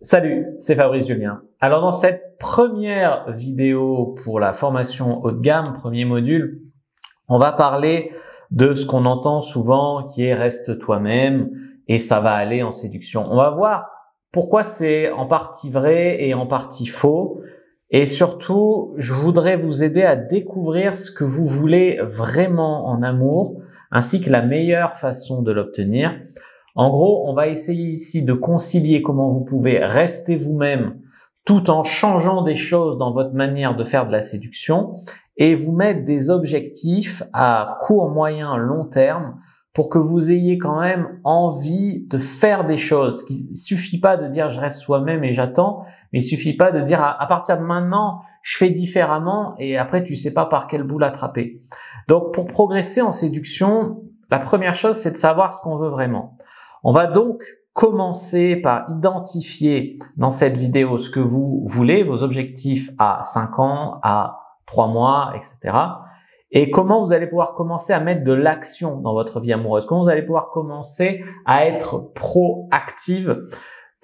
Salut, c'est Fabrice Julien. Alors dans cette première vidéo pour la formation haut de gamme, premier module, on va parler de ce qu'on entend souvent qui est reste toi-même et ça va aller en séduction. On va voir pourquoi c'est en partie vrai et en partie faux. Et surtout, je voudrais vous aider à découvrir ce que vous voulez vraiment en amour, ainsi que la meilleure façon de l'obtenir. En gros, on va essayer ici de concilier comment vous pouvez rester vous-même tout en changeant des choses dans votre manière de faire de la séduction et vous mettre des objectifs à court, moyen, long terme pour que vous ayez quand même envie de faire des choses. Il suffit pas de dire je reste soi-même et j'attends, mais il suffit pas de dire à, partir de maintenant je fais différemment et après tu sais pas par quel bout l'attraper. Donc pour progresser en séduction, la première chose c'est de savoir ce qu'on veut vraiment. On va donc commencer par identifier dans cette vidéo ce que vous voulez, vos objectifs à 5 ans, à 3 mois, etc. Et comment vous allez pouvoir commencer à mettre de l'action dans votre vie amoureuse, comment vous allez pouvoir commencer à être proactive,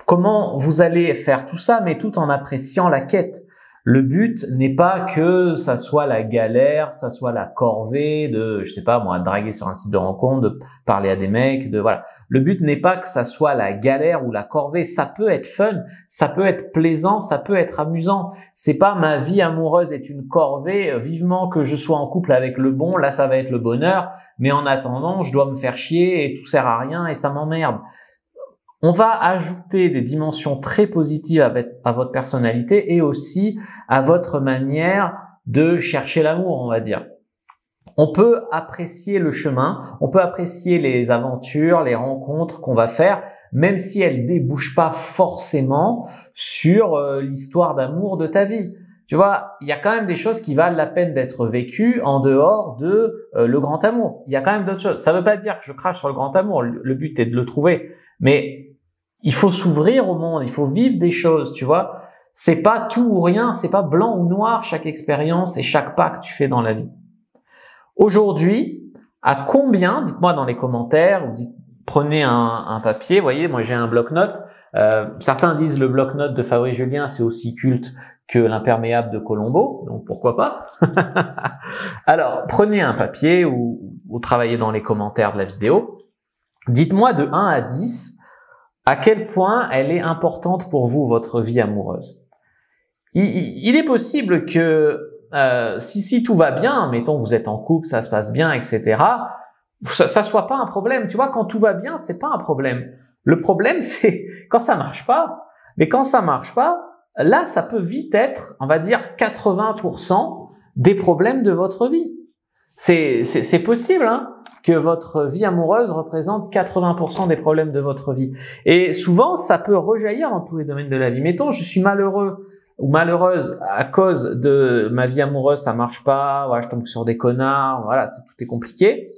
comment vous allez faire tout ça, mais tout en appréciant la quête. Le but n'est pas que ça soit la galère, ça soit la corvée de, je sais pas, moi, draguer sur un site de rencontre, de parler à des mecs, de voilà. Le but n'est pas que ça soit la galère ou la corvée. Ça peut être fun, ça peut être plaisant, ça peut être amusant. C'est pas ma vie amoureuse est une corvée. Vivement que je sois en couple avec le bon, là ça va être le bonheur. Mais en attendant, je dois me faire chier et tout sert à rien et ça m'emmerde. On va ajouter des dimensions très positives à votre personnalité et aussi à votre manière de chercher l'amour, on va dire. On peut apprécier le chemin, on peut apprécier les aventures, les rencontres qu'on va faire, même si elles débouchent pas forcément sur euh, l'histoire d'amour de ta vie. Tu vois, il y a quand même des choses qui valent la peine d'être vécues en dehors de euh, le grand amour. Il y a quand même d'autres choses. Ça ne veut pas dire que je crache sur le grand amour. Le but est de le trouver. Mais il faut s'ouvrir au monde, il faut vivre des choses, tu vois. C'est pas tout ou rien, c'est pas blanc ou noir chaque expérience et chaque pas que tu fais dans la vie. Aujourd'hui, à combien, dites-moi dans les commentaires, ou prenez un, papier, voyez, moi j'ai un bloc-notes. Euh, certains disent le bloc-notes de Fabrice Julien, c'est aussi culte que l'imperméable de Colombo, donc pourquoi pas Alors, prenez un papier ou, ou, travaillez dans les commentaires de la vidéo. Dites-moi de 1 à 10 à quel point elle est importante pour vous, votre vie amoureuse. Il, est possible que euh, si, si tout va bien, mettons vous êtes en couple, ça se passe bien, etc., ça, ça soit pas un problème. Tu vois, quand tout va bien, c'est pas un problème. Le problème, c'est quand ça marche pas. Mais quand ça marche pas, là, ça peut vite être, on va dire, 80% des problèmes de votre vie. C'est, c'est possible, hein que votre vie amoureuse représente 80% des problèmes de votre vie. Et souvent, ça peut rejaillir dans tous les domaines de la vie. Mettons, je suis malheureux ou malheureuse à cause de ma vie amoureuse, ça marche pas, voilà, je tombe sur des connards, voilà, tout est compliqué.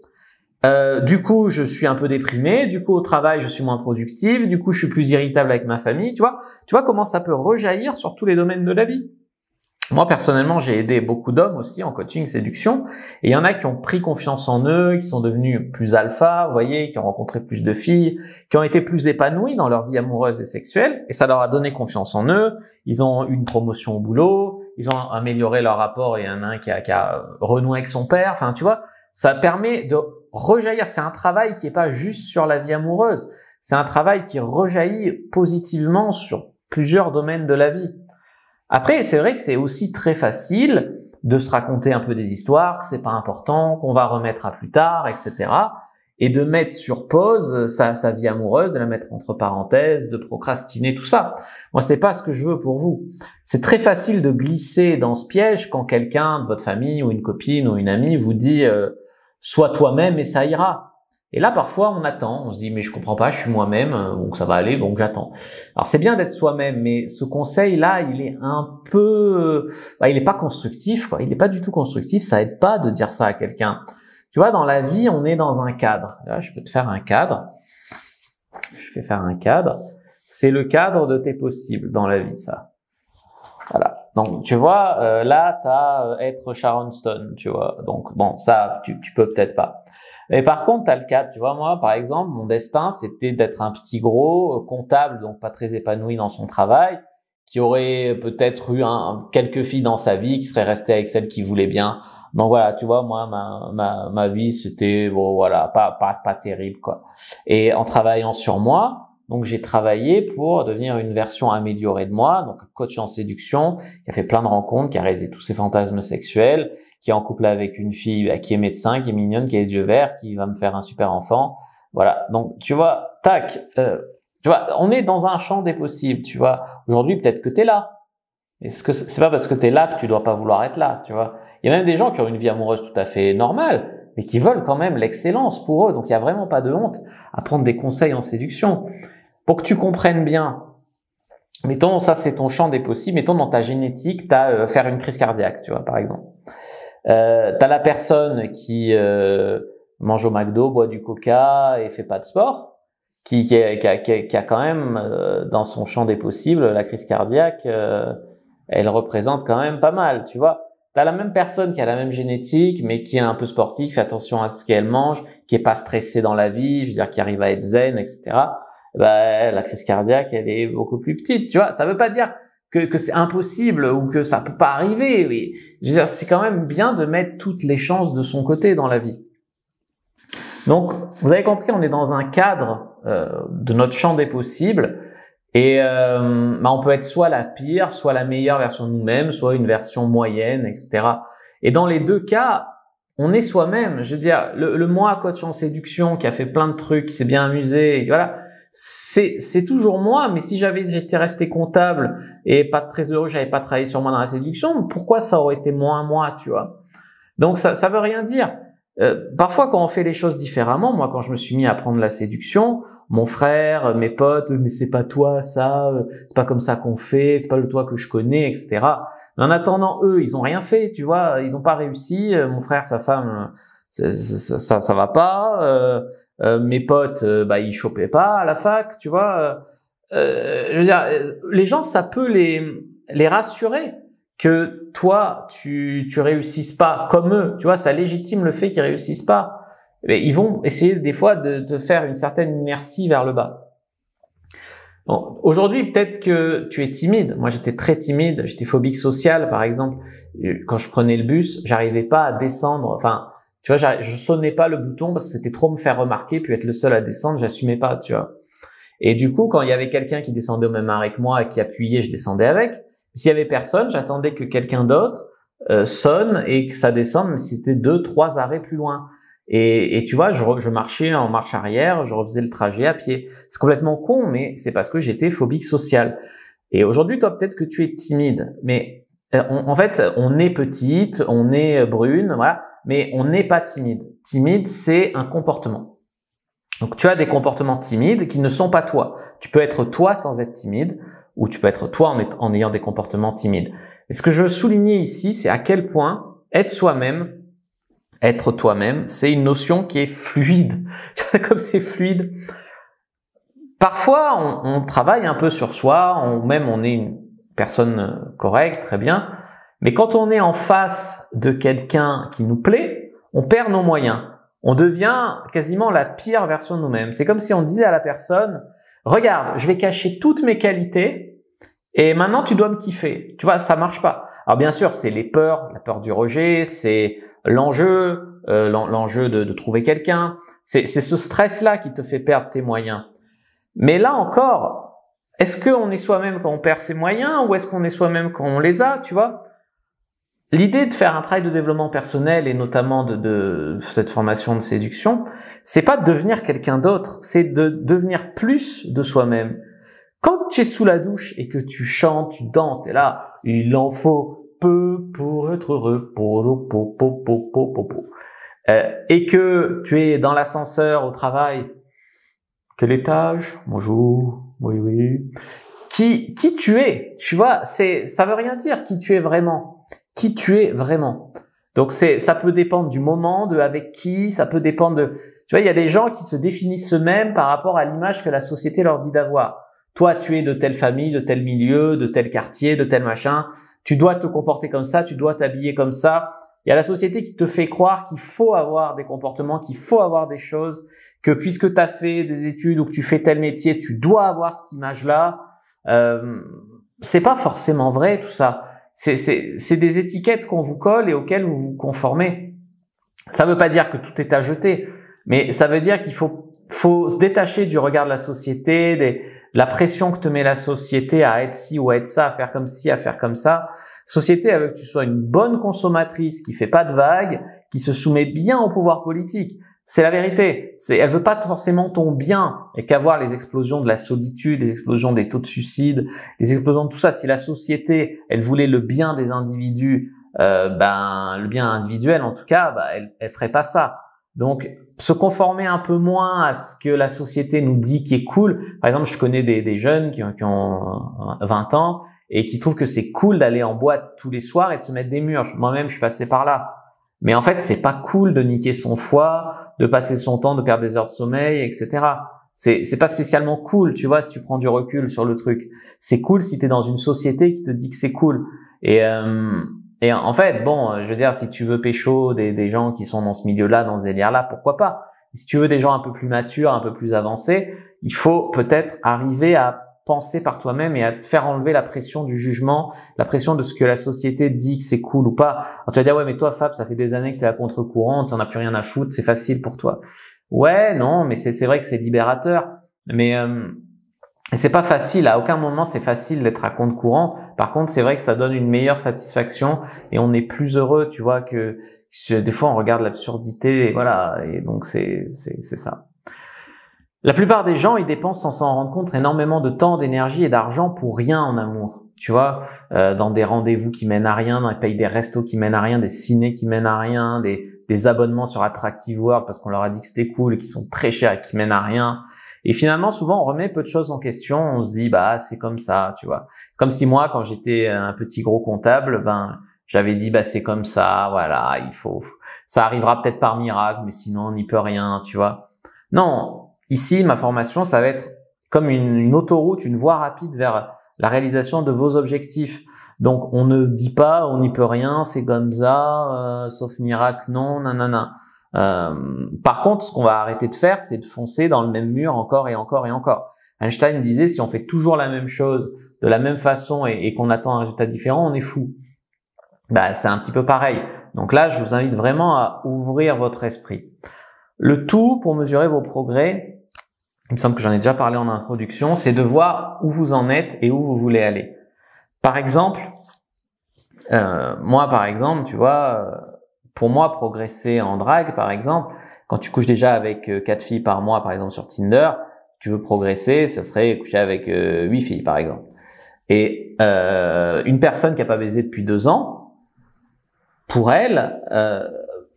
Euh, du coup, je suis un peu déprimé. Du coup, au travail, je suis moins productive. Du coup, je suis plus irritable avec ma famille. Tu vois, tu vois comment ça peut rejaillir sur tous les domaines de la vie. Moi, personnellement, j'ai aidé beaucoup d'hommes aussi en coaching, séduction. Et il y en a qui ont pris confiance en eux, qui sont devenus plus alpha, vous voyez, qui ont rencontré plus de filles, qui ont été plus épanouis dans leur vie amoureuse et sexuelle. Et ça leur a donné confiance en eux. Ils ont eu une promotion au boulot. Ils ont amélioré leur rapport. Et il y en a un qui qui a renoué avec son père. Enfin, tu vois, ça permet de rejaillir. C'est un travail qui n'est pas juste sur la vie amoureuse. C'est un travail qui rejaillit positivement sur plusieurs domaines de la vie. Après, c'est vrai que c'est aussi très facile de se raconter un peu des histoires, que c'est pas important, qu'on va remettre à plus tard, etc. Et de mettre sur pause sa, vie amoureuse, de la mettre entre parenthèses, de procrastiner tout ça. Moi, c'est pas ce que je veux pour vous. C'est très facile de glisser dans ce piège quand quelqu'un de votre famille ou une copine ou une amie vous dit euh, sois toi-même et ça ira. Et là, parfois, on attend, on se dit, mais je comprends pas, je suis moi-même, euh, donc ça va aller, donc j'attends. Alors c'est bien d'être soi-même, mais ce conseil-là, il est un peu, euh, bah, il n'est pas constructif, quoi. Il n'est pas du tout constructif, ça aide pas de dire ça à quelqu'un. Tu vois, dans la vie, on est dans un cadre. je peux te faire un cadre. Je fais faire un cadre. C'est le cadre de tes possibles dans la vie, ça. Voilà. Donc tu vois, euh, là, t'as as être Sharon Stone, tu vois. Donc bon, ça, tu, tu peux peut-être pas. Mais par contre, tu as le cadre. Tu vois, moi, par exemple, mon destin, c'était d'être un petit gros euh, comptable, donc pas très épanoui dans son travail, qui aurait peut-être eu un, quelques filles dans sa vie, qui serait resté avec celle qui voulait bien. Donc voilà, tu vois, moi, ma, ma, ma vie, c'était, bon, voilà, pas, pas, pas terrible, quoi. Et en travaillant sur moi, donc j'ai travaillé pour devenir une version améliorée de moi, donc coach en séduction, qui a fait plein de rencontres, qui a réalisé tous ses fantasmes sexuels, qui est en couple avec une fille bah, qui est médecin, qui est mignonne, qui a les yeux verts, qui va me faire un super enfant. Voilà. Donc, tu vois, tac, euh, tu vois, on est dans un champ des possibles, tu vois. Aujourd'hui, peut-être que tu es là. Est-ce que c'est pas parce que tu es là que tu dois pas vouloir être là, tu vois Il y a même des gens qui ont une vie amoureuse tout à fait normale, mais qui veulent quand même l'excellence pour eux. Donc il y a vraiment pas de honte à prendre des conseils en séduction. Pour que tu comprennes bien, mettons ça c'est ton champ des possibles, mettons dans ta génétique, tu as euh, faire une crise cardiaque, tu vois par exemple. Euh, t'as la personne qui euh, mange au McDo, boit du coca et fait pas de sport, qui, qui, a, quand même euh, dans son champ des possibles la crise cardiaque, euh, elle représente quand même pas mal, tu vois. T'as la même personne qui a la même génétique, mais qui est un peu sportif, fait attention à ce qu'elle mange, qui est pas stressée dans la vie, je veux dire, qui arrive à être zen, etc. Bah, la crise cardiaque, elle est beaucoup plus petite, tu vois. Ça veut pas dire que, c'est impossible ou que ça peut pas arriver. Oui. Je dire, c'est quand même bien de mettre toutes les chances de son côté dans la vie. Donc, vous avez compris, on est dans un cadre euh, de notre champ des possibles. Et euh, bah, on peut être soit la pire, soit la meilleure version de nous-mêmes, soit une version moyenne, etc. Et dans les deux cas, on est soi-même. Je veux dire, le, le moi coach en séduction qui a fait plein de trucs, qui s'est bien amusé, et voilà, c'est toujours moi, mais si j'avais j'étais resté comptable et pas très heureux, j'avais pas travaillé sur moi dans la séduction, pourquoi ça aurait été moins moi, tu vois Donc ça ça veut rien dire. Euh, parfois, quand on fait les choses différemment, moi, quand je me suis mis à prendre la séduction, mon frère, mes potes, mais c'est pas toi ça, euh, c'est pas comme ça qu'on fait, c'est pas le toi que je connais, etc. Mais en attendant, eux, ils ont rien fait, tu vois, ils ont pas réussi. Euh, mon frère, sa femme, ça, ça, va pas. Euh, euh, mes potes, euh, bah, ils chopaient pas à la fac, tu vois. Euh, je veux dire, les gens, ça peut les, les rassurer que toi, tu, tu réussisses pas comme eux. Tu vois, ça légitime le fait qu'ils réussissent pas. Mais ils vont essayer des fois de, de faire une certaine inertie vers le bas. Bon, aujourd'hui, peut-être que tu es timide. Moi, j'étais très timide. J'étais phobique sociale, par exemple. Quand je prenais le bus, j'arrivais pas à descendre. Enfin, tu vois, je sonnais pas le bouton parce que c'était trop me faire remarquer, puis être le seul à descendre, j'assumais pas, tu vois. Et du coup, quand il y avait quelqu'un qui descendait au même arrêt que moi et qui appuyait, je descendais avec. S'il y avait personne, j'attendais que quelqu'un d'autre euh, sonne et que ça descende, mais c'était deux, trois arrêts plus loin. Et, tu vois, je, je, marchais en marche arrière, je refaisais le trajet à pied. C'est complètement con, mais c'est parce que j'étais phobique sociale. Et aujourd'hui, toi, peut-être que tu es timide, mais euh, en fait, on est petite, on est euh, brune, voilà, mais on n'est pas timide. Timide, c'est un comportement. Donc tu as des comportements timides qui ne sont pas toi. Tu peux être toi sans être timide, ou tu peux être toi en, ayant des comportements timides. Et ce que je veux souligner ici, c'est à quel point être soi-même, être toi-même, c'est une notion qui est fluide. Comme c'est fluide. Parfois, on, travaille un peu sur soi, on, même on est une personne euh, correct, très bien. Mais quand on est en face de quelqu'un qui nous plaît, on perd nos moyens. On devient quasiment la pire version de nous-mêmes. C'est comme si on disait à la personne, regarde, je vais cacher toutes mes qualités et maintenant tu dois me kiffer. Tu vois, ça marche pas. Alors bien sûr, c'est les peurs, la peur du rejet, c'est l'enjeu, euh, l'enjeu de, de, trouver quelqu'un. C'est ce stress-là qui te fait perdre tes moyens. Mais là encore, est-ce qu'on est soi-même quand on perd ses moyens ou est-ce qu'on est soi-même quand on les a, tu vois L'idée de faire un travail de développement personnel et notamment de, cette formation de séduction, c'est pas de devenir quelqu'un d'autre, c'est de devenir plus de soi-même. Quand tu es sous la douche et que tu chantes, tu danses, et là, il en faut peu pour être heureux, pour, euh, et que tu es dans l'ascenseur au travail, quel étage Bonjour, oui, oui. Qui, qui tu es, tu vois, c'est, ça veut rien dire qui tu es vraiment. Qui tu es vraiment. Donc c'est, ça peut dépendre du moment, de avec qui, ça peut dépendre de, tu vois, il y a des gens qui se définissent eux-mêmes par rapport à l'image que la société leur dit d'avoir. Toi, tu es de telle famille, de tel milieu, de tel quartier, de tel machin. Tu dois te comporter comme ça, tu dois t'habiller comme ça, il y a la société qui te fait croire qu'il faut avoir des comportements, qu'il faut avoir des choses, que puisque tu as fait des études ou que tu fais tel métier, tu dois avoir cette image-là. Euh, c'est pas forcément vrai tout ça. C'est des étiquettes qu'on vous colle et auxquelles vous vous conformez. Ça ne veut pas dire que tout est à jeter, mais ça veut dire qu'il faut, faut se détacher du regard de la société, des, de la pression que te met la société à être ci ou à être ça, à faire comme ci, à faire comme ça. Société avec que tu sois une bonne consommatrice qui fait pas de vagues, qui se soumet bien au pouvoir politique. C'est la vérité. C'est, elle veut pas forcément ton bien et qu'avoir les explosions de la solitude, les explosions des taux de suicide, les explosions de tout ça. Si la société, elle voulait le bien des individus, euh, ben le bien individuel en tout cas, ben, elle, elle ferait pas ça. Donc se conformer un peu moins à ce que la société nous dit qui est cool. Par exemple, je connais des, jeunes qui ont, qui ont 20 ans et qui trouve que c'est cool d'aller en boîte tous les soirs et de se mettre des murs. Moi-même, je suis passé par là. Mais en fait, c'est pas cool de niquer son foie, de passer son temps, de perdre des heures de sommeil, etc. C'est, pas spécialement cool, tu vois, si tu prends du recul sur le truc. C'est cool si t'es dans une société qui te dit que c'est cool. Et, euh, en fait, bon, euh, je veux dire, si tu veux pécho des, des gens qui sont dans ce milieu-là, dans ce délire-là, pourquoi pas Si tu veux des gens un peu plus matures, un peu plus avancés, il faut peut-être arriver à penser par toi-même et à te faire enlever la pression du jugement, la pression de ce que la société dit que c'est cool ou pas. tu vas dire, ouais, mais toi, Fab, ça fait des années que tu es à contre-courant, on as plus rien à foutre, c'est facile pour toi. Ouais, non, mais c'est vrai que c'est libérateur. Mais euh, c'est pas facile. À aucun moment, c'est facile d'être à contre courant. Par contre, c'est vrai que ça donne une meilleure satisfaction et on est plus heureux, tu vois, que des fois on regarde l'absurdité et voilà. Et donc c'est ça. La plupart des gens, ils dépensent sans s'en rendre compte énormément de temps, d'énergie et d'argent pour rien en amour. Tu vois, euh, dans des rendez-vous qui mènent à rien, des pays des restos qui mènent à rien, des ciné qui mènent à rien, des, abonnements sur Attractive World parce qu'on leur a dit que c'était cool et qui sont très chers et qui mènent à rien. Et finalement, souvent, on remet peu de choses en question. On se dit, bah, c'est comme ça, tu vois. Comme si moi, quand j'étais un petit gros comptable, ben, j'avais dit bah c'est comme ça, voilà, il faut, ça arrivera peut-être par miracle, mais sinon on n'y peut rien, tu vois. Non, Ici, ma formation, ça va être comme une, autoroute, une voie rapide vers la réalisation de vos objectifs. Donc, on ne dit pas, on n'y peut rien, c'est comme ça, euh, sauf miracle, non, nanana. Euh, par contre, ce qu'on va arrêter de faire, c'est de foncer dans le même mur encore et encore et encore. Einstein disait, si on fait toujours la même chose de la même façon et, qu'on attend un résultat différent, on est fou. Bah, c'est un petit peu pareil. Donc là, je vous invite vraiment à ouvrir votre esprit. Le tout pour mesurer vos progrès, il me semble que j'en ai déjà parlé en introduction, c'est de voir où vous en êtes et où vous voulez aller. Par exemple, euh, moi par exemple, tu vois, euh, pour moi progresser en drague par exemple, quand tu couches déjà avec euh, quatre filles par mois par exemple sur Tinder, tu veux progresser, ça serait coucher avec euh, huit filles par exemple. Et euh, une personne qui a pas baisé depuis deux ans, pour elle, euh,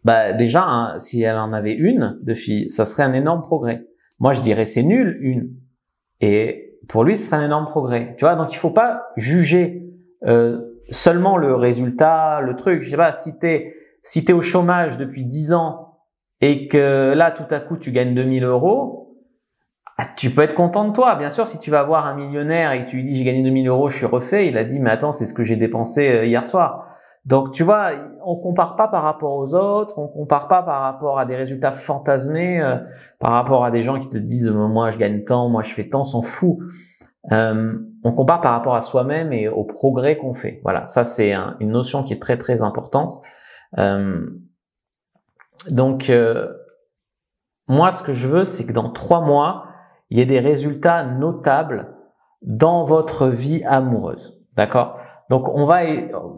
bah déjà, hein, si elle en avait une de filles, ça serait un énorme progrès. Moi, je dirais c'est nul, une. Et pour lui, ce serait un énorme progrès. Tu vois, donc il faut pas juger euh, seulement le résultat, le truc. Je sais pas, si t'es si au chômage depuis 10 ans et que là, tout à coup, tu gagnes 2000 euros, ah, tu peux être content de toi. Bien sûr, si tu vas voir un millionnaire et tu lui dis j'ai gagné 2000 euros, je suis refait, il a dit mais attends, c'est ce que j'ai dépensé euh, hier soir. Donc tu vois, on compare pas par rapport aux autres, on compare pas par rapport à des résultats fantasmés, euh, par rapport à des gens qui te disent moi je gagne tant, moi je fais tant, s'en fout. Euh, on compare par rapport à soi-même et au progrès qu'on fait. Voilà, ça c'est une notion qui est très très importante. Euh, donc moi ce que je veux c'est que dans trois mois il y ait des résultats notables dans votre vie amoureuse, d'accord donc on va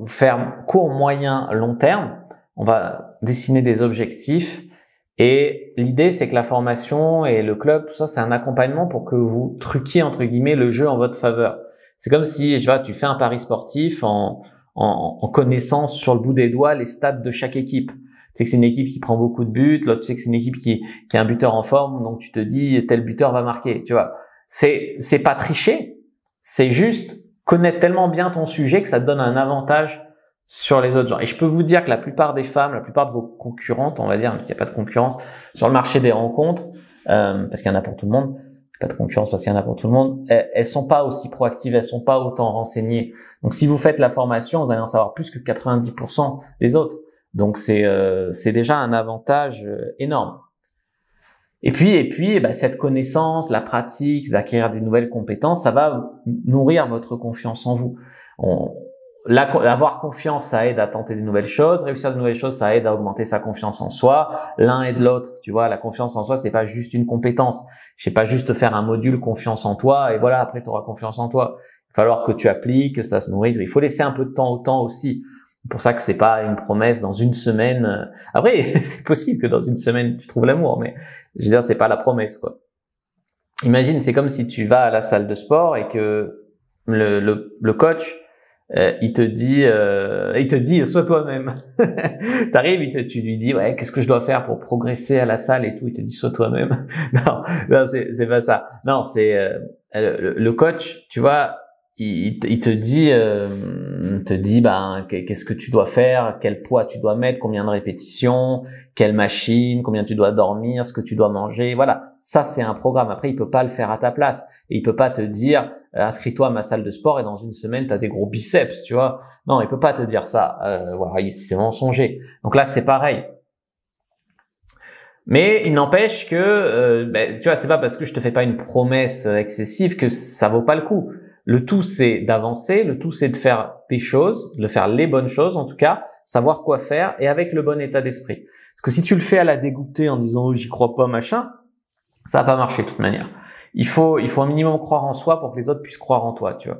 faire court, moyen, long terme. On va dessiner des objectifs. Et l'idée, c'est que la formation et le club, tout ça, c'est un accompagnement pour que vous truquiez, entre guillemets, le jeu en votre faveur. C'est comme si, je vois, tu fais un pari sportif en, en, connaissant sur le bout des doigts les stats de chaque équipe. Tu sais que c'est une équipe qui prend beaucoup de buts, l'autre, tu sais que c'est une équipe qui, qui a un buteur en forme, donc tu te dis, tel buteur va marquer, tu vois. C'est, c'est pas tricher, c'est juste connais tellement bien ton sujet que ça te donne un avantage sur les autres gens. Et je peux vous dire que la plupart des femmes, la plupart de vos concurrentes, on va dire, même s'il n'y a pas de concurrence, sur le marché des rencontres, euh, parce qu'il y en a pour tout le monde, pas de concurrence parce qu'il y en a pour tout le monde, elles, sont pas aussi proactives, elles sont pas autant renseignées. Donc si vous faites la formation, vous allez en savoir plus que 90% des autres. Donc c'est euh, c'est déjà un avantage euh, énorme. Et puis, et puis, eh ben, cette connaissance, la pratique, d'acquérir des nouvelles compétences, ça va nourrir votre confiance en vous. On, la, avoir confiance, ça aide à tenter des nouvelles choses. Réussir de nouvelles choses, ça aide à augmenter sa confiance en soi. L'un et de l'autre, tu vois. La confiance en soi, c'est pas juste une compétence. Je sais pas juste faire un module confiance en toi et voilà. Après, tu auras confiance en toi. Il va falloir que tu appliques, que ça se nourrisse. Il faut laisser un peu de temps au temps aussi pour ça que c'est pas une promesse dans une semaine. Euh, après, c'est possible que dans une semaine tu trouves l'amour, mais je veux dire, c'est pas la promesse, quoi. Imagine, c'est comme si tu vas à la salle de sport et que le, le, le coach, euh, il te dit, euh, il te dit, sois toi-même. T'arrives, tu lui dis, ouais, qu'est-ce que je dois faire pour progresser à la salle et tout. Il te dit, sois toi-même. non, non, c'est pas ça. Non, c'est euh, le, le coach, tu vois, il, il, te dit, euh, te dit, ben, qu'est-ce que tu dois faire, quel poids tu dois mettre, combien de répétitions, quelle machine, combien tu dois dormir, ce que tu dois manger, voilà. Ça, c'est un programme. Après, il peut pas le faire à ta place. Et il peut pas te dire, euh, inscris-toi à ma salle de sport et dans une semaine, tu as des gros biceps, tu vois. Non, il peut pas te dire ça. Euh, voilà, c'est mensonger. Donc là, c'est pareil. Mais il n'empêche que, ben, tu vois, c'est pas parce que je te fais pas une promesse excessive que ça vaut pas le coup. Le tout, c'est d'avancer. Le tout, c'est de faire des choses, de faire les bonnes choses, en tout cas, savoir quoi faire et avec le bon état d'esprit. Parce que si tu le fais à la dégoûter en disant oh, j'y crois pas, machin, ça va pas marcher de toute manière. Il faut, il faut un minimum croire en soi pour que les autres puissent croire en toi, tu vois.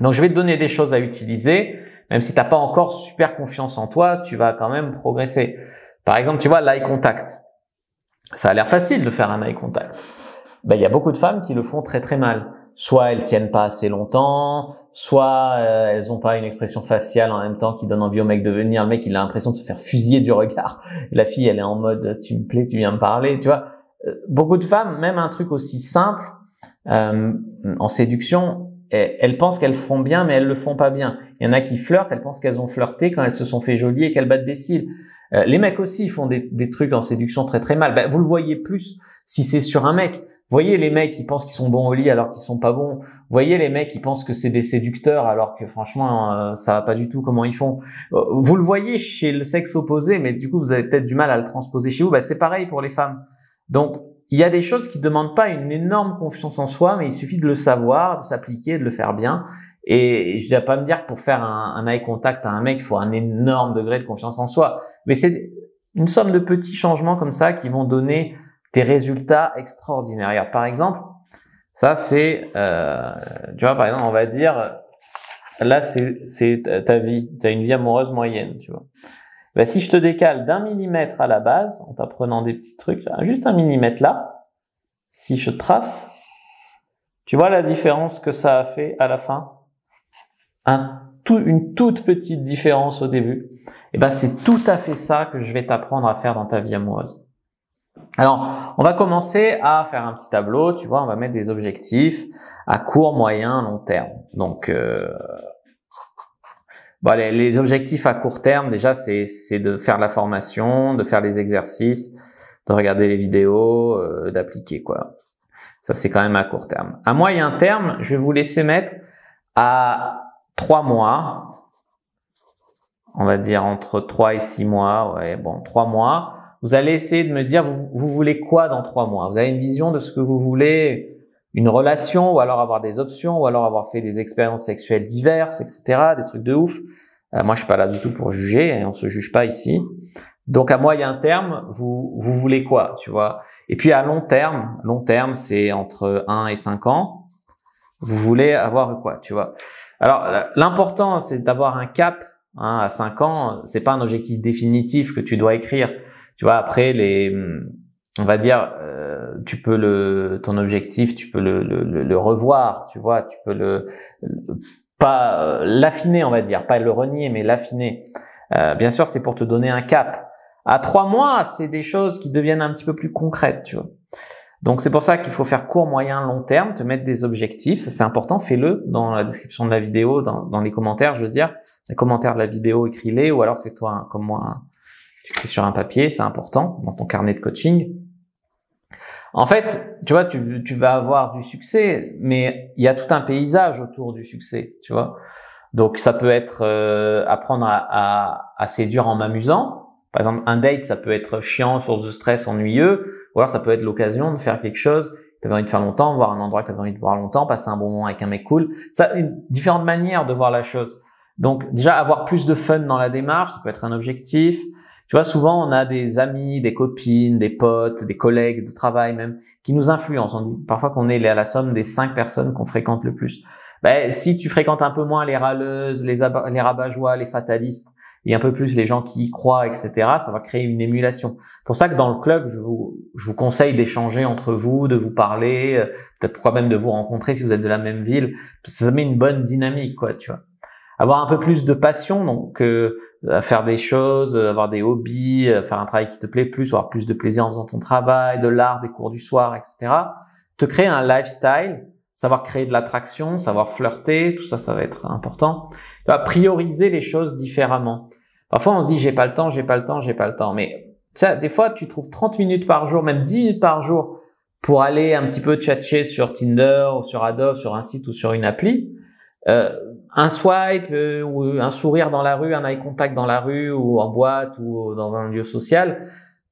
Donc, je vais te donner des choses à utiliser. Même si t'as pas encore super confiance en toi, tu vas quand même progresser. Par exemple, tu vois, l'eye contact. Ça a l'air facile de faire un eye contact. Ben, il y a beaucoup de femmes qui le font très très mal soit elles tiennent pas assez longtemps, soit euh, elles ont pas une expression faciale en même temps qui donne envie au mec de venir. Le mec, il a l'impression de se faire fusiller du regard. La fille, elle est en mode tu me plais, tu viens me parler, tu vois. Euh, beaucoup de femmes, même un truc aussi simple euh, en séduction, eh, elles pensent qu'elles font bien, mais elles le font pas bien. Il y en a qui flirtent, elles pensent qu'elles ont flirté quand elles se sont fait jolies et qu'elles battent des cils. les mecs aussi font des, trucs en séduction très très mal. Ben, vous le voyez plus si c'est sur un mec. Voyez les mecs qui pensent qu'ils sont bons au lit alors qu'ils sont pas bons. Voyez les mecs qui pensent que c'est des séducteurs alors que franchement euh, ça va pas du tout comment ils font. Euh, vous le voyez chez le sexe opposé, mais du coup vous avez peut-être du mal à le transposer chez vous. Bah, c'est pareil pour les femmes. Donc il y a des choses qui demandent pas une énorme confiance en soi, mais il suffit de le savoir, de s'appliquer, de le faire bien. Et je ne vais pas me dire que pour faire un, un eye contact à un mec, il faut un énorme degré de confiance en soi. Mais c'est une somme de petits changements comme ça qui vont donner des résultats extraordinaires. par exemple, ça c'est, euh, tu vois, par exemple, on va dire, là c'est ta vie, tu as une vie amoureuse moyenne, tu vois. Ben, si je te décale d'un millimètre à la base, en t'apprenant des petits trucs, juste un millimètre là, si je trace, tu vois la différence que ça a fait à la fin un, tout, Une toute petite différence au début. Et ben c'est tout à fait ça que je vais t'apprendre à faire dans ta vie amoureuse. Alors, on va commencer à faire un petit tableau, tu vois, on va mettre des objectifs à court, moyen, long terme. Donc, euh, les, objectifs à court terme, déjà, c'est de faire la formation, de faire les exercices, de regarder les vidéos, euh, d'appliquer, quoi. Ça, c'est quand même à court terme. À moyen terme, je vais vous laisser mettre à trois mois, on va dire entre trois et six mois, ouais, bon, trois mois, vous allez essayer de me dire, vous, vous voulez quoi dans trois mois Vous avez une vision de ce que vous voulez, une relation, ou alors avoir des options, ou alors avoir fait des expériences sexuelles diverses, etc., des trucs de ouf. Euh, moi, je suis pas là du tout pour juger, et on se juge pas ici. Donc à moyen terme, vous, vous voulez quoi, tu vois Et puis à long terme, long terme, c'est entre 1 et 5 ans. Vous voulez avoir quoi, tu vois Alors l'important, c'est d'avoir un cap hein, à 5 ans. C'est pas un objectif définitif que tu dois écrire. Tu vois, après, les, on va dire, euh, tu peux le, ton objectif, tu peux le, le, revoir, tu vois, tu peux le, pas euh, l'affiner, on va dire, pas le renier, mais l'affiner. Euh, bien sûr, c'est pour te donner un cap. À trois mois, c'est des choses qui deviennent un petit peu plus concrètes, tu vois. Donc c'est pour ça qu'il faut faire court, moyen, long terme, te mettre des objectifs, ça c'est important, fais-le dans la description de la vidéo, dans, dans, les commentaires, je veux dire, les commentaires de la vidéo, écris-les, ou alors fais-toi comme moi sur un papier, c'est important dans ton carnet de coaching. En fait, tu vois, tu, vas avoir du succès, mais il y a tout un paysage autour du succès, tu vois. Donc ça peut être euh, apprendre à, à, à séduire en m'amusant. Par exemple, un date, ça peut être chiant, source de stress, ennuyeux, ou alors ça peut être l'occasion de faire quelque chose que avais envie de faire longtemps, voir un endroit que avais envie de voir longtemps, passer un bon moment avec un mec cool. Ça, différentes manières de voir la chose. Donc déjà avoir plus de fun dans la démarche, ça peut être un objectif. Tu vois, souvent, on a des amis, des copines, des potes, des collègues de travail même, qui nous influencent. On dit parfois qu'on est à la somme des cinq personnes qu'on fréquente le plus. Ben, si tu fréquentes un peu moins les râleuses, les, les rabat-joies, les fatalistes, et un peu plus les gens qui y croient, etc., ça va créer une émulation. C'est pour ça que dans le club, je vous, je vous conseille d'échanger entre vous, de vous parler, euh, peut-être pourquoi même de vous rencontrer si vous êtes de la même ville. Ça met une bonne dynamique, quoi, tu vois avoir un peu plus de passion, donc euh, faire des choses, euh, avoir des hobbies, euh, faire un travail qui te plaît plus, avoir plus de plaisir en faisant ton travail, de l'art, des cours du soir, etc. Te créer un lifestyle, savoir créer de l'attraction, savoir flirter, tout ça, ça va être important. Tu vas prioriser les choses différemment. Parfois, on se dit, j'ai pas le temps, j'ai pas le temps, j'ai pas le temps. Mais, ça des fois, tu trouves 30 minutes par jour, même 10 minutes par jour, pour aller un petit peu tchatcher sur Tinder ou sur Adobe, sur un site ou sur une appli. Euh, un swipe euh, ou un sourire dans la rue, un eye contact dans la rue ou en boîte ou dans un lieu social,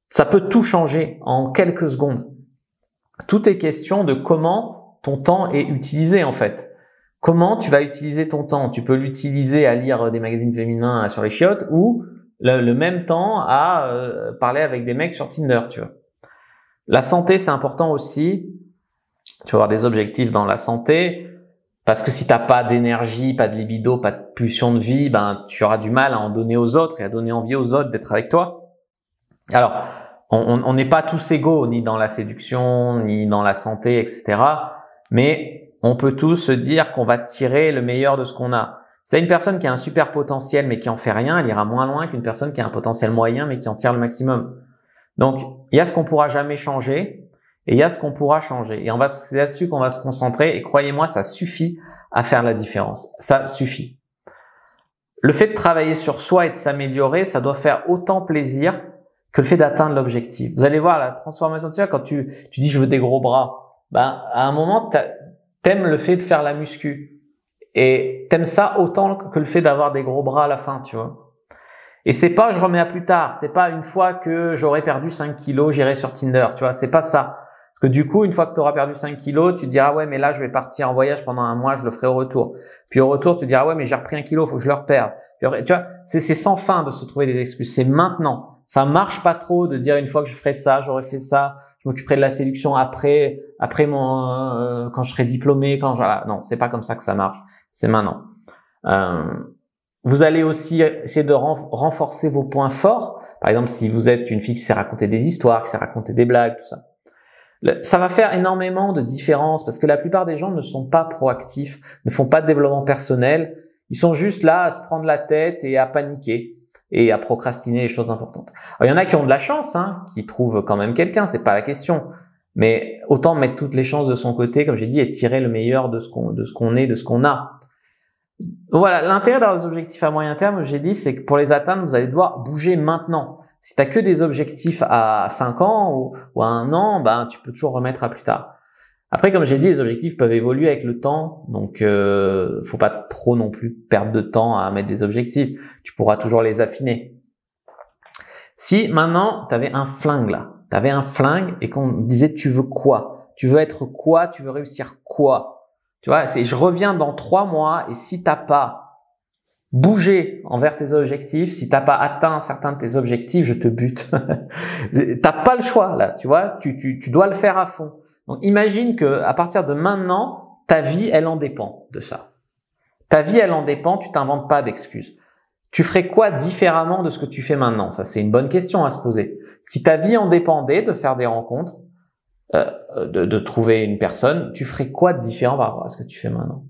ça peut tout changer en quelques secondes. Tout est question de comment ton temps est utilisé en fait. Comment tu vas utiliser ton temps Tu peux l'utiliser à lire des magazines féminins sur les chiottes ou le, même temps à euh, parler avec des mecs sur Tinder, tu vois. La santé, c'est important aussi. Tu vas avoir des objectifs dans la santé. Parce que si t'as pas d'énergie, pas de libido, pas de pulsion de vie, ben tu auras du mal à en donner aux autres et à donner envie aux autres d'être avec toi. Alors, on n'est pas tous égaux, ni dans la séduction, ni dans la santé, etc. Mais on peut tous se dire qu'on va tirer le meilleur de ce qu'on a. C'est une personne qui a un super potentiel mais qui en fait rien, elle ira moins loin qu'une personne qui a un potentiel moyen mais qui en tire le maximum. Donc, il y a ce qu'on pourra jamais changer, et il y a ce qu'on pourra changer. Et on va, c'est là-dessus qu'on va se concentrer. Et croyez-moi, ça suffit à faire la différence. Ça suffit. Le fait de travailler sur soi et de s'améliorer, ça doit faire autant plaisir que le fait d'atteindre l'objectif. Vous allez voir la transformation de soi quand tu, tu dis je veux des gros bras. Ben, à un moment, t'aimes le fait de faire la muscu. Et t'aimes ça autant que le fait d'avoir des gros bras à la fin, tu vois. Et c'est pas je remets à plus tard. C'est pas une fois que j'aurai perdu 5 kilos, j'irai sur Tinder, tu vois. C'est pas ça. Parce que du coup, une fois que tu auras perdu 5 kilos, tu te diras, ah ouais, mais là, je vais partir en voyage pendant un mois, je le ferai au retour. Puis au retour, tu te diras, ah ouais, mais j'ai repris un kilo, faut que je le reperde. tu vois, c'est sans fin de se trouver des excuses. C'est maintenant. Ça marche pas trop de dire une fois que je ferai ça, j'aurai fait ça, je m'occuperai de la séduction après, après mon, euh, quand je serai diplômé, quand voilà. Non, c'est pas comme ça que ça marche. C'est maintenant. Euh, vous allez aussi essayer de renforcer vos points forts. Par exemple, si vous êtes une fille qui sait raconter des histoires, qui sait raconter des blagues, tout ça. Ça va faire énormément de différence parce que la plupart des gens ne sont pas proactifs, ne font pas de développement personnel. Ils sont juste là à se prendre la tête et à paniquer et à procrastiner les choses importantes. il y en a qui ont de la chance, hein, qui trouvent quand même quelqu'un, c'est pas la question. Mais autant mettre toutes les chances de son côté, comme j'ai dit, et tirer le meilleur de ce qu'on de ce qu'on est, de ce qu'on a. Voilà, l'intérêt d'avoir des objectifs à moyen terme, j'ai dit, c'est que pour les atteindre, vous allez devoir bouger maintenant. Si tu que des objectifs à 5 ans ou, à un an, ben, tu peux toujours remettre à plus tard. Après, comme j'ai dit, les objectifs peuvent évoluer avec le temps, donc euh, faut pas trop non plus perdre de temps à mettre des objectifs. Tu pourras toujours les affiner. Si maintenant tu avais un flingue là, tu avais un flingue et qu'on disait tu veux quoi Tu veux être quoi Tu veux réussir quoi Tu vois, c'est je reviens dans trois mois et si t'as pas bouger envers tes objectifs. Si t'as pas atteint certains de tes objectifs, je te bute. t'as pas le choix là, tu vois. Tu, tu, tu, dois le faire à fond. Donc imagine que à partir de maintenant, ta vie, elle en dépend de ça. Ta vie, elle en dépend. Tu t'inventes pas d'excuses. Tu ferais quoi différemment de ce que tu fais maintenant Ça, c'est une bonne question à se poser. Si ta vie en dépendait de faire des rencontres, euh, de, de trouver une personne, tu ferais quoi de différent par rapport à ce que tu fais maintenant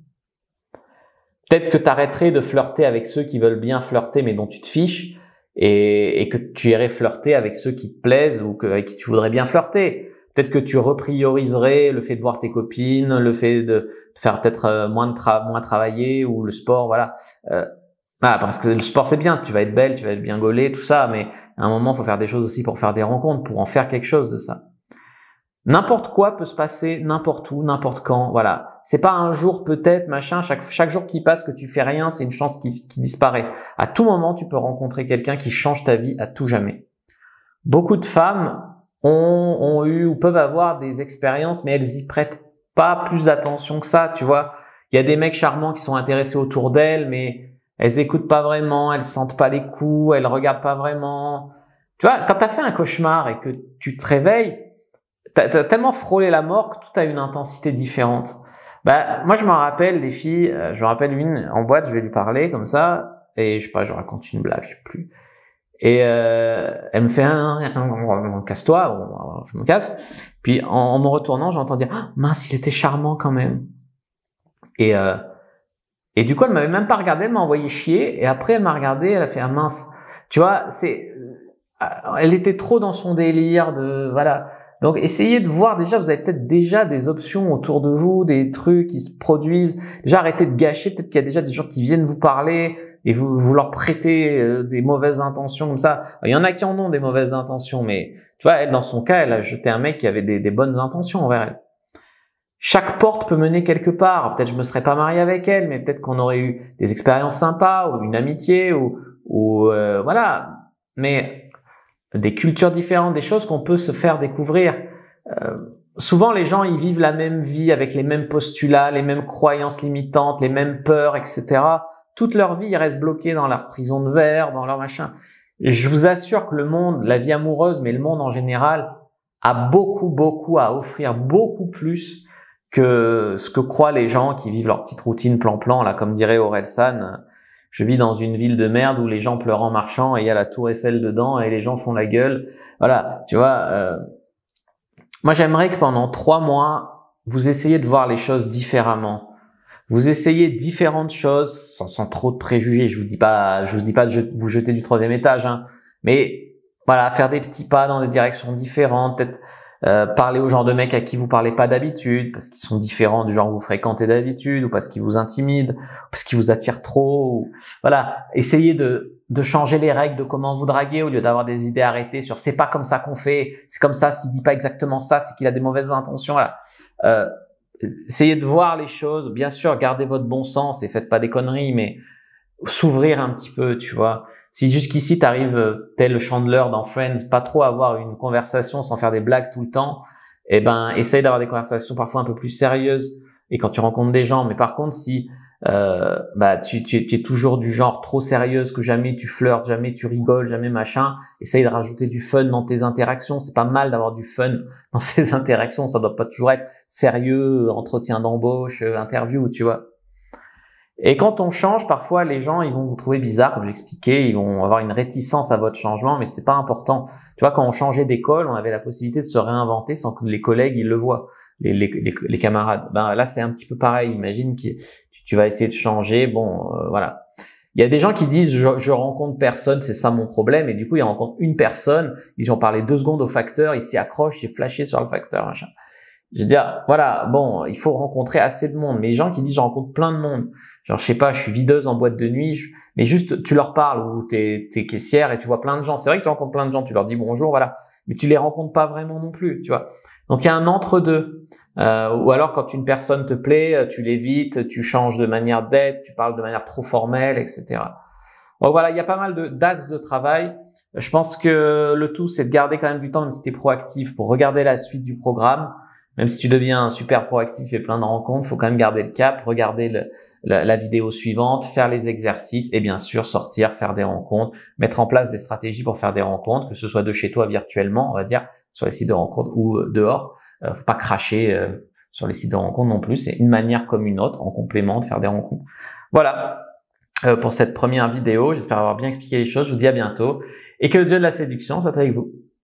Peut-être que tu arrêterais de flirter avec ceux qui veulent bien flirter mais dont tu te fiches et, que tu irais flirter avec ceux qui te plaisent ou avec qui tu voudrais bien flirter. Peut-être que tu reprioriserais le fait de voir tes copines, le fait de faire peut-être euh, moins de moins travailler ou le sport, voilà. Euh, ah, parce que le sport c'est bien, tu vas être belle, tu vas être bien gaulée, tout ça, mais à un moment il faut faire des choses aussi pour faire des rencontres, pour en faire quelque chose de ça. N'importe quoi peut se passer, n'importe où, n'importe quand, voilà. C'est pas un jour peut-être, machin. Chaque, jour qui passe que tu fais rien, c'est une chance qui, disparaît. À tout moment, tu peux rencontrer quelqu'un qui change ta vie à tout jamais. Beaucoup de femmes ont, eu ou peuvent avoir des expériences, mais elles y prêtent pas plus d'attention que ça, tu vois. Il y a des mecs charmants qui sont intéressés autour d'elles, mais elles écoutent pas vraiment, elles sentent pas les coups, elles regardent pas vraiment. Tu vois, quand t'as fait un cauchemar et que tu te réveilles, t'as as tellement frôlé la mort que tout a une intensité différente. Bah, moi, je m'en rappelle des filles. Euh, je me rappelle une en boîte, je vais lui parler comme ça. Et je sais pas, je raconte une blague, je sais plus. Et euh, elle me fait un, casse-toi, je me casse. Puis en, me retournant, j'entends dire ah, mince, il était charmant quand même. Et euh, et du coup, elle m'avait même pas regardé, elle m'a envoyé chier. Et après, elle m'a regardé, elle a fait un ah, mince. Tu vois, c'est euh, elle était trop dans son délire de voilà. Donc essayez de voir déjà, vous avez peut-être déjà des options autour de vous, des trucs qui se produisent. Déjà arrêtez de gâcher, peut-être qu'il y a déjà des gens qui viennent vous parler et vous, leur prêtez euh, des mauvaises intentions comme ça. Il y en a qui en ont des mauvaises intentions, mais tu vois, elle, dans son cas, elle a jeté un mec qui avait des, bonnes intentions envers elle. Chaque porte peut mener quelque part. Peut-être je me serais pas marié avec elle, mais peut-être qu'on aurait eu des expériences sympas ou une amitié ou, ou euh, voilà. Mais des cultures différentes, des choses qu'on peut se faire découvrir. Euh, souvent, les gens, ils vivent la même vie avec les mêmes postulats, les mêmes croyances limitantes, les mêmes peurs, etc. Toute leur vie, ils restent bloqués dans leur prison de verre, dans leur machin. Je vous assure que le monde, la vie amoureuse, mais le monde en général, a beaucoup, beaucoup à offrir, beaucoup plus que ce que croient les gens qui vivent leur petite routine plan-plan, là, comme dirait Aurel San je vis dans une ville de merde où les gens pleurent en marchant et il y a la tour Eiffel dedans et les gens font la gueule. Voilà, tu vois. Euh, moi, j'aimerais que pendant trois mois, vous essayez de voir les choses différemment. Vous essayez différentes choses sans, sans trop de préjugés. Je vous dis pas, je vous dis pas de vous jeter du troisième étage, hein, mais voilà, faire des petits pas dans des directions différentes, peut-être euh, parlez au genre de mecs à qui vous parlez pas d'habitude, parce qu'ils sont différents du genre que vous fréquentez d'habitude, ou parce qu'ils vous intimident, parce qu'ils vous attirent trop. Voilà, essayez de, de changer les règles de comment vous draguer au lieu d'avoir des idées arrêtées sur c'est pas comme ça qu'on fait, c'est comme ça, s'il dit pas exactement ça, c'est qu'il a des mauvaises intentions. Voilà. Euh, essayez de voir les choses. Bien sûr, gardez votre bon sens et faites pas des conneries, mais s'ouvrir un petit peu, tu vois. Si jusqu'ici t'arrives euh, tel Chandler dans Friends, pas trop avoir une conversation sans faire des blagues tout le temps, eh ben essaye d'avoir des conversations parfois un peu plus sérieuses. Et quand tu rencontres des gens, mais par contre si euh, bah tu, tu, es toujours du genre trop sérieuse que jamais tu flirtes, jamais tu rigoles, jamais machin. Essaye de rajouter du fun dans tes interactions. C'est pas mal d'avoir du fun dans ces interactions. Ça doit pas toujours être sérieux, entretien d'embauche, euh, interview, tu vois. Et quand on change, parfois les gens ils vont vous trouver bizarre, comme j'expliquais, ils vont avoir une réticence à votre changement, mais c'est pas important. Tu vois, quand on changeait d'école, on avait la possibilité de se réinventer sans que les collègues ils le voient, les, camarades. Ben là c'est un petit peu pareil. Imagine que tu vas essayer de changer, bon euh, voilà. Il y a des gens qui disent je, je rencontre personne, c'est ça mon problème, et du coup ils rencontrent une personne, ils ont parlé deux secondes au facteur, ils s'y accrochent, ils flashent sur le facteur. Je veux dire, voilà, bon, il faut rencontrer assez de monde. Mais les gens qui disent, je rencontre plein de monde. Genre, je sais pas, je suis videuse en boîte de nuit, mais juste, tu leur parles ou t'es, es caissière et tu vois plein de gens. C'est vrai que tu rencontres plein de gens, tu leur dis bonjour, voilà. Mais tu les rencontres pas vraiment non plus, tu vois. Donc, il y a un entre-deux. Euh, ou alors, quand une personne te plaît, tu l'évites, tu changes de manière d'être, tu parles de manière trop formelle, etc. Bon, voilà, il y a pas mal de, d'axes de travail. Je pense que le tout, c'est de garder quand même du temps, même si proactif, pour regarder la suite du programme même si tu deviens super proactif et plein de rencontres, faut quand même garder le cap, regarder la, vidéo suivante, faire les exercices et bien sûr sortir, faire des rencontres, mettre en place des stratégies pour faire des rencontres, que ce soit de chez toi virtuellement, on va dire, sur les sites de rencontres ou euh, dehors. Euh, faut pas cracher euh, sur les sites de rencontres non plus. C'est une manière comme une autre, en complément, de faire des rencontres. Voilà pour cette première vidéo. J'espère avoir bien expliqué les choses. Je vous dis à bientôt et que le Dieu de la séduction soit avec vous.